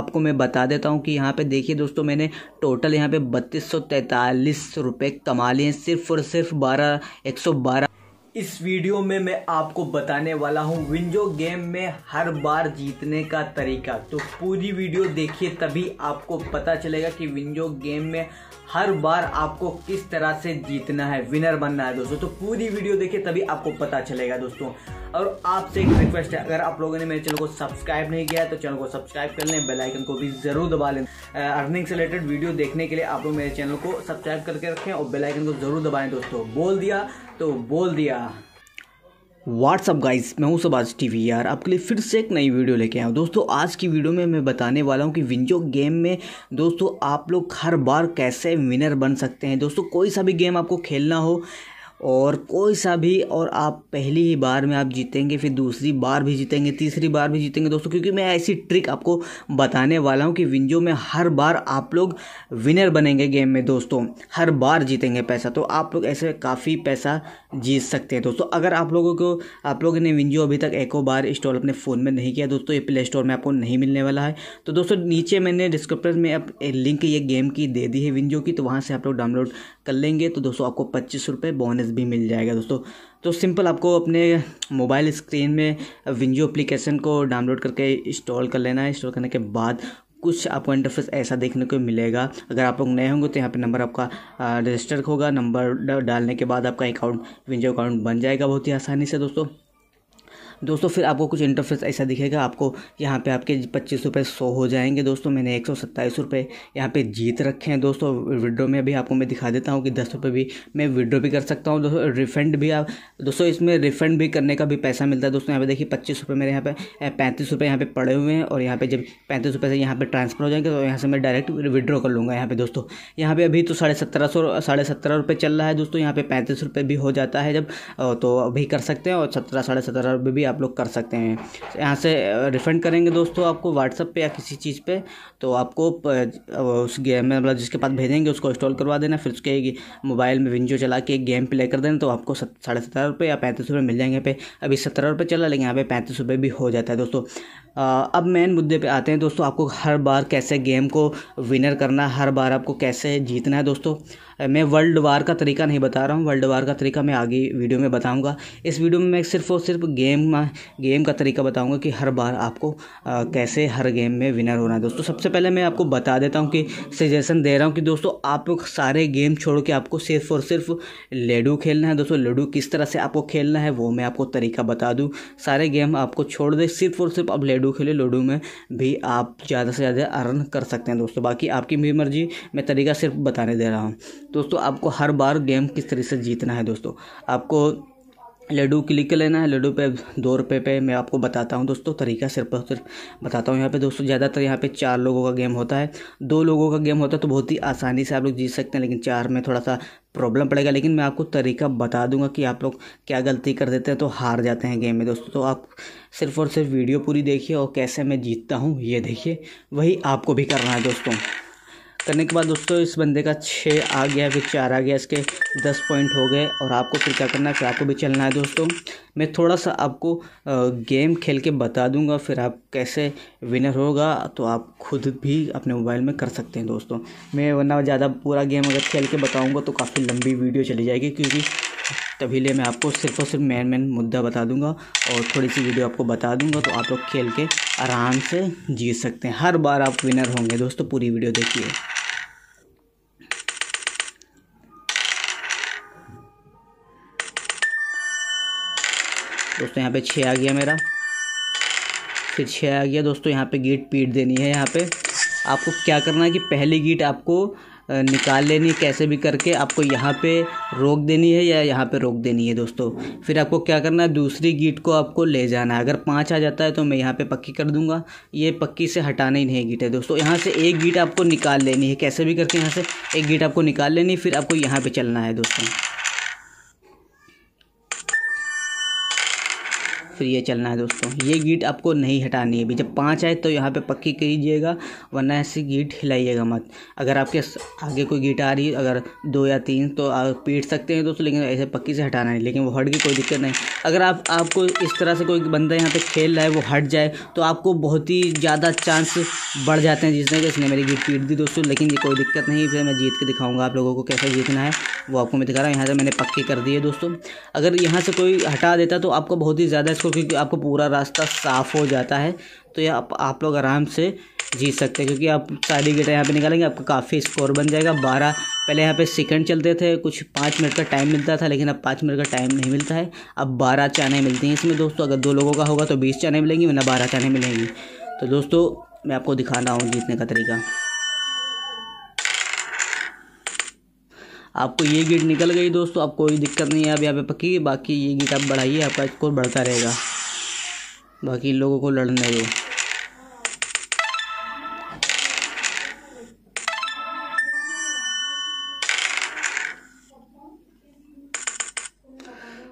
आपको मैं बता देता हूँ कि यहाँ पे देखिए दोस्तों मैंने टोटल यहाँ पे बत्तीस सौ तैंतालीस रुपये कमा लिए हैं सिर्फ और सिर्फ बारह एक सौ बारह इस वीडियो में मैं आपको बताने वाला हूँ विंजो गेम में हर बार जीतने का तरीका तो पूरी वीडियो देखिए तभी आपको पता चलेगा कि विंजो गेम में हर बार आपको किस तरह से जीतना है विनर बनना है दोस्तों तो पूरी वीडियो देखिए तभी आपको पता चलेगा दोस्तों और आपसे एक रिक्वेस्ट है अगर आप लोगों ने मेरे चैनल को सब्सक्राइब नहीं किया है तो चैनल को सब्सक्राइब कर लें बेलाइकन को भी जरूर दबा लें अर्निंग से रिलेटेड वीडियो देखने के लिए आप लोग मेरे चैनल को सब्सक्राइब करके रखें और बेलाइकन को जरूर दबाएं दोस्तों बोल दिया तो बोल दिया व्हाट्सअप गाइस मैं हूं सुभाष टीवी यार आपके लिए फिर से एक नई वीडियो लेके आया हूं दोस्तों आज की वीडियो में मैं बताने वाला हूं कि विंजो गेम में दोस्तों आप लोग हर बार कैसे विनर बन सकते हैं दोस्तों कोई सा भी गेम आपको खेलना हो और कोई सा भी और आप पहली ही बार में आप जीतेंगे फिर दूसरी बार भी जीतेंगे तीसरी बार भी जीतेंगे दोस्तों क्योंकि मैं ऐसी ट्रिक आपको बताने वाला हूँ कि विंजो में हर बार आप लोग विनर बनेंगे गेम में दोस्तों हर बार जीतेंगे पैसा तो आप लोग ऐसे काफ़ी पैसा जीत सकते हैं दोस्तों अगर आप लोगों को आप लोगों ने विंजो अभी तक एको बार इंस्टॉल अपने फ़ोन में नहीं किया दोस्तों ये प्ले स्टोर में आपको नहीं मिलने वाला है तो दोस्तों नीचे मैंने डिस्क्रिप्शन में अब लिंक ये गेम की दे दी है विंजो की तो वहाँ से आप लोग डाउनलोड कर लेंगे तो दोस्तों आपको पच्चीस रुपये बोनस एक्सेस भी मिल जाएगा दोस्तों तो सिंपल आपको अपने मोबाइल स्क्रीन में विंजो एप्लीकेशन को डाउनलोड करके इंस्टॉल कर लेना है इंस्टॉल करने के बाद कुछ आपको इंटरफेस ऐसा देखने को मिलेगा अगर आप लोग नए होंगे तो यहाँ पे नंबर आपका रजिस्टर होगा नंबर डालने के बाद आपका अकाउंट विंजो अकाउंट बन जाएगा बहुत ही आसानी से दोस्तों दोस्तों फिर आपको कुछ इंटरफेस ऐसा दिखेगा आपको यहाँ पे आपके पच्चीस रुपये सौ हो जाएंगे दोस्तों मैंने एक सौ सत्ताईस रुपये यहाँ पर जीत रखे हैं दोस्तों विड्रो में अभी आपको मैं दिखा देता हूँ कि दस रुपये भी मैं विड्रो भी कर सकता हूँ दोस्तों रिफंड भी आप दोस्तों इसमें रिफंड भी करने का भी पैसा मिलता है दोस्तों यहाँ पे देखिए पच्चीस रुपये मेरे यहाँ पे पैंतीस रुपये यहाँ पे पड़े हुए हैं और यहाँ पे जब पैंतीस रुपये से यहाँ पे ट्रांसफर हो जाएंगे तो यहाँ से मैं डायरेक्ट विड्रो कर लूँगा यहाँ पे दोस्तों यहाँ पे अभी तो साढ़े सत्रह सौ साढ़े सत्रह रुपये चल रहा है दोस्तों यहाँ पे पैंतीस रुपये भी हो जाता है जब तो अभी कर सकते हैं और सत्रह साढ़े सत्रह रुपये भी आप लोग कर सकते हैं यहाँ से रिफ़ंड करेंगे दोस्तों आपको व्हाट्सअप पे या किसी चीज़ पे तो आपको उस गेम में मतलब जिसके पास भेजेंगे उसको इंस्टॉल करवा देना फिर उसके मोबाइल में विंजो चला के एक गेम प्ले कर देना तो आपको साढ़े सत्रह रुपये या पैंतीस रुपये मिल जाएंगे पे अभी सत्रह रुपये चला लेकिन यहाँ पे पैंतीस रुपये भी हो जाता है दोस्तों अब मेन मुद्दे पर आते हैं दोस्तों आपको हर बार कैसे गेम को विनर करना हर बार आपको कैसे जीतना है दोस्तों मैं वर्ल्ड वार का तरीका नहीं बता रहा हूँ वर्ल्ड वार का तरीका मैं आगे वीडियो में बताऊँगा इस वीडियो में मैं सिर्फ और सिर्फ गेम गेम का तरीका बताऊँगा कि हर बार आपको आ, कैसे हर गेम में विनर होना है दोस्तों सबसे पहले मैं आपको बता देता हूँ कि सजेशन दे रहा हूँ कि दोस्तों आप सारे गेम छोड़ के आपको सिर्फ और सिर्फ लेडो खेलना है दोस्तों लूडो किस तरह से आपको खेलना है वो मैं आपको तरीका बता दूँ सारे गेम आपको छोड़ दे सिर्फ और सिर्फ आप लेडो खेले लूडो में भी आप ज़्यादा से ज़्यादा अर्न कर सकते हैं दोस्तों बाकी आपकी भी मर्जी मैं तरीका सिर्फ बताने दे रहा हूँ दोस्तों आपको हर बार गेम किस तरह से जीतना है दोस्तों आपको लड्डू क्लिक लेना है लड्डू पे दो रुपये पे मैं आपको बताता हूँ दोस्तों तरीका सिर्फ और सिर्फ बताता हूँ यहाँ पे दोस्तों ज़्यादातर यहाँ पे चार लोगों का गेम होता है दो लोगों का गेम होता है तो बहुत ही आसानी से आप लोग जीत सकते हैं लेकिन चार में थोड़ा सा प्रॉब्लम पड़ेगा लेकिन मैं आपको तरीका बता दूंगा कि आप लोग क्या गलती कर देते हैं तो हार जाते हैं गेम में दोस्तों तो आप सिर्फ और सिर्फ वीडियो पूरी देखिए और कैसे मैं जीतता हूँ ये देखिए वही आपको भी करना है दोस्तों करने के बाद दोस्तों इस बंदे का छः आ गया फिर चार आ गया इसके दस पॉइंट हो गए और आपको फिर क्या करना है फिर आपको भी चलना है दोस्तों मैं थोड़ा सा आपको गेम खेल के बता दूंगा फिर आप कैसे विनर होगा तो आप खुद भी अपने मोबाइल में कर सकते हैं दोस्तों मैं वरना ज़्यादा पूरा गेम अगर खेल के बताऊँगा तो काफ़ी लंबी वीडियो चली जाएगी क्योंकि तभी ले मैं आपको सिर्फ और सिर्फ मेन मेन मुद्दा बता दूंगा और थोड़ी सी वीडियो आपको बता दूंगा तो आप लोग खेल के आराम से जीत सकते हैं हर बार आप विनर होंगे दोस्तों पूरी वीडियो देखिए दोस्तों यहाँ पे छः आ गया मेरा फिर छः आ गया दोस्तों यहाँ पे गीट पीट देनी है यहाँ पे आपको क्या करना है कि पहली गीट आपको निकाल लेनी है कैसे भी करके आपको यहाँ पे रोक देनी है या यहाँ पे रोक देनी है दोस्तों फिर आपको क्या करना है दूसरी गीट को आपको ले जाना है अगर पाँच आ जाता है तो मैं यहाँ पे पक्की कर दूंगा ये पक्की से हटाना ही नहीं गीट है दोस्तों यहाँ से एक गीट आपको निकाल लेनी है कैसे भी करके यहाँ से एक गीट आपको निकाल लेनी है फिर आपको यहाँ पर चलना है दोस्तों फिर ये चलना है दोस्तों ये गीट आपको नहीं हटानी है अभी जब पाँच आए तो यहाँ पे पक्की कीजिएगा वरना ऐसी गीट हिलाइएगा मत अगर आपके आगे कोई गीट आ रही है अगर दो या तीन तो आप पीट सकते हैं दोस्तों लेकिन ऐसे पक्की से हटाना नहीं लेकिन वो हट गई कोई दिक्कत नहीं अगर आप आपको इस तरह से कोई बंदा यहाँ पर खेल रहा है वो हट जाए तो आपको बहुत ही ज़्यादा चांस बढ़ जाते हैं जिसने कि इसने मेरी गीट पीट दी दोस्तों लेकिन ये कोई दिक्कत नहीं फिर मैं जीत के दिखाऊँगा आप लोगों को कैसे जीतना है वो आपको मैं दिखा रहा हूँ यहाँ से मैंने पक्की कर दी है दोस्तों अगर यहाँ से कोई हटा देता तो आपको बहुत ही ज़्यादा इसको दोस्तों क्योंकि आपको पूरा रास्ता साफ़ हो जाता है तो यह आप, आप लोग आराम से जीत सकते हैं क्योंकि आप सारी गेटा यहाँ पे निकालेंगे आपका काफ़ी स्कोर बन जाएगा बारह पहले यहाँ पे सेकंड चलते थे कुछ पाँच मिनट का टाइम मिलता था लेकिन अब पाँच मिनट का टाइम नहीं मिलता है अब बारह चाने मिलती हैं इसमें दोस्तों अगर दो लोगों का होगा तो बीस चाने मिलेंगी वरना बारह चाने मिलेंगी तो दोस्तों मैं आपको दिखा रहा हूँ जीतने का तरीका आपको ये गेट निकल गई दोस्तों आप कोई दिक्कत नहीं है अब यहाँ पे पक्की बाकी ये गेट आप बढ़ाइए आपका स्कोर बढ़ता रहेगा बाकी लोगों को लड़ने दो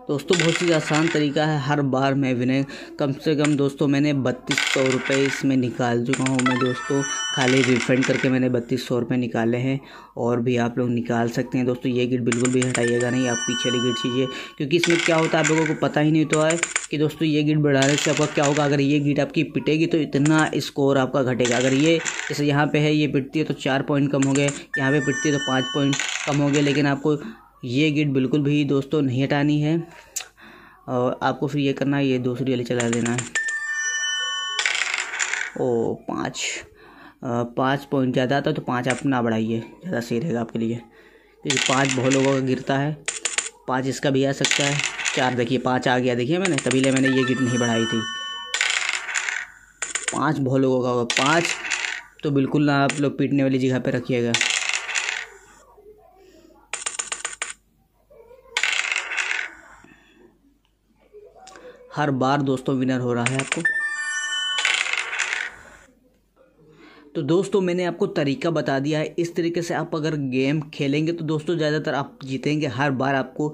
दोस्तों बहुत ही आसान तरीका है हर बार मैं विनय कम से कम दोस्तों मैंने बत्तीस सौ रुपये इसमें निकाल चुका हूँ मैं दोस्तों खाली रिफंड करके मैंने बत्तीस सौ रुपये निकाले हैं और भी आप लोग निकाल सकते हैं दोस्तों ये गिट बिल्कुल भी हटाइएगा नहीं आप पीछे वाली गिट चीजिए क्योंकि इसमें क्या होता है आप लोगों को पता ही नहीं तो है कि दोस्तों ये गिट बढ़ाने से आपका क्या होगा अगर ये गिट आपकी पिटेगी तो इतना स्कोर आपका घटेगा अगर ये जैसे यहाँ पे है ये पिटती है तो चार पॉइंट कम हो गए यहाँ पे पिटती है तो पाँच पॉइंट कम हो गए लेकिन आपको ये गेट बिल्कुल भी दोस्तों नहीं हटानी है और आपको फिर ये करना है ये दूसरी वाली चला देना है ओ पाँच पाँच पॉइंट ज़्यादा आता तो पाँच आप ना बढ़ाइए ज़्यादा सही रहेगा आपके लिए क्योंकि पाँच बहुत लोगों का गिरता है पाँच इसका भी आ सकता है चार देखिए पाँच आ गया देखिए मैंने तभी ले मैंने ये गिट नहीं बढ़ाई थी पाँच बहुत लोगों का होगा पाँच तो बिल्कुल ना आप लोग पीटने वाली जगह पर रखिएगा हर बार दोस्तों विनर हो रहा है आपको तो दोस्तों मैंने आपको तरीका बता दिया है इस तरीके से आप अगर गेम खेलेंगे तो दोस्तों ज़्यादातर आप जीतेंगे हर बार आपको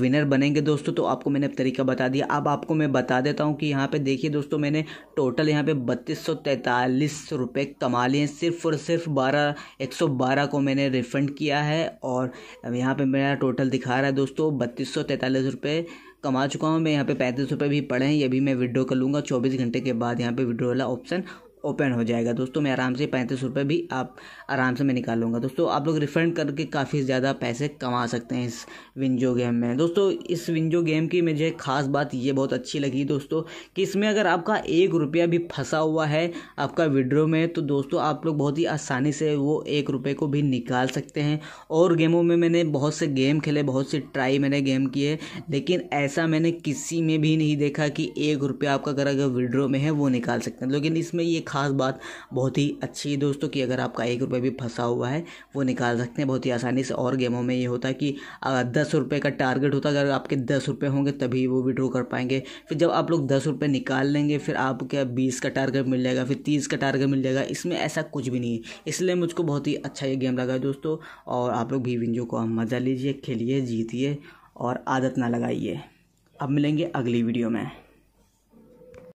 विनर बनेंगे दोस्तों तो आपको मैंने तरीका बता दिया अब आपको मैं बता देता हूँ कि यहाँ पे देखिए दोस्तों मैंने टोटल यहाँ पे बत्तीस सौ तैंतालीस रुपये कमा लिए हैं सिर्फ और सिर्फ बारह एक सौ बारह को मैंने रिफ़ंड किया है और यहाँ पर मेरा टोटल दिखा रहा है दोस्तों बत्तीस सौ रुपये कमा चुका हूँ मैं यहाँ पे पैंतीस रुपये भी पड़े हैं ये भी मैं विड्रो कर लूँगा चौबीस घंटे के बाद यहाँ पे विड्रो वाला ऑप्शन ओपन हो जाएगा दोस्तों मैं आराम से पैंतीस रुपये भी आप आराम से मैं निकाल लूँगा दोस्तों आप लोग रिफंड करके काफ़ी ज़्यादा पैसे कमा सकते हैं इस विंजो गेम में दोस्तों इस विंजो गेम की मुझे ख़ास बात ये बहुत अच्छी लगी दोस्तों कि इसमें अगर आपका एक रुपया भी फंसा हुआ है आपका विड्रो में तो दोस्तों आप लोग बहुत ही आसानी से वो एक रुपये को भी निकाल सकते हैं और गेमों में मैंने बहुत से गेम खेले बहुत से ट्राई मैंने गेम किए लेकिन ऐसा मैंने किसी में भी नहीं देखा कि एक रुपया आपका अगर अगर विड्रो में है वो निकाल सकते हैं लेकिन इसमें ये खास बात बहुत ही अच्छी है दोस्तों कि अगर आपका एक रुपये भी फंसा हुआ है वो निकाल सकते हैं बहुत ही आसानी से और गेमों में ये होता है कि दस रुपये का टारगेट होता है अगर आपके दस रुपये होंगे तभी वो विड्रॉ कर पाएंगे फिर जब आप लोग दस रुपये निकाल लेंगे फिर आपके बीस का टारगेट मिल जाएगा फिर तीस का टारगेट मिल जाएगा इसमें ऐसा कुछ भी नहीं है इसलिए मुझको बहुत ही अच्छा ये गेम लगा दोस्तों और आप लोग भी विंजो को मज़ा लीजिए खेलिए जीतिए और आदत ना लगाइए अब मिलेंगे अगली वीडियो में